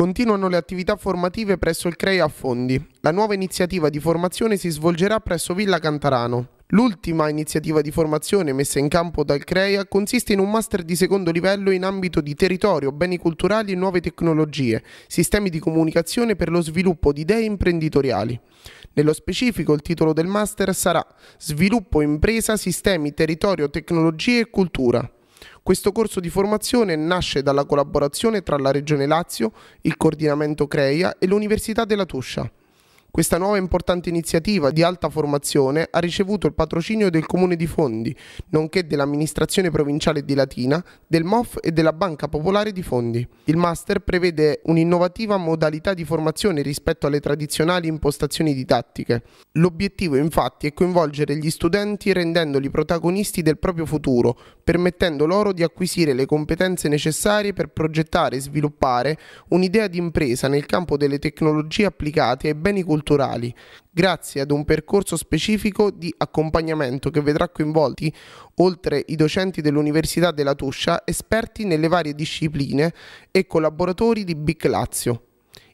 Continuano le attività formative presso il CREI a Fondi. La nuova iniziativa di formazione si svolgerà presso Villa Cantarano. L'ultima iniziativa di formazione messa in campo dal CREA consiste in un master di secondo livello in ambito di territorio, beni culturali e nuove tecnologie, sistemi di comunicazione per lo sviluppo di idee imprenditoriali. Nello specifico il titolo del master sarà Sviluppo impresa, sistemi, territorio, tecnologie e cultura. Questo corso di formazione nasce dalla collaborazione tra la Regione Lazio, il coordinamento CREIA e l'Università della Tuscia. Questa nuova importante iniziativa di alta formazione ha ricevuto il patrocinio del Comune di Fondi, nonché dell'amministrazione provinciale di Latina, del MOF e della Banca Popolare di Fondi. Il master prevede un'innovativa modalità di formazione rispetto alle tradizionali impostazioni didattiche. L'obiettivo infatti è coinvolgere gli studenti rendendoli protagonisti del proprio futuro, permettendo loro di acquisire le competenze necessarie per progettare e sviluppare un'idea di impresa nel campo delle tecnologie applicate ai beni culturali culturali, grazie ad un percorso specifico di accompagnamento che vedrà coinvolti, oltre i docenti dell'Università della Tuscia, esperti nelle varie discipline e collaboratori di BIC Lazio.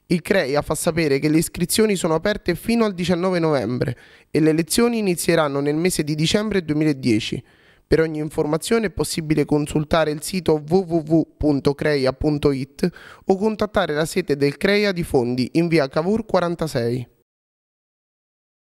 Il CREIA fa sapere che le iscrizioni sono aperte fino al 19 novembre e le lezioni inizieranno nel mese di dicembre 2010. Per ogni informazione è possibile consultare il sito www.creia.it o contattare la sede del CREIA di Fondi in via Cavour 46.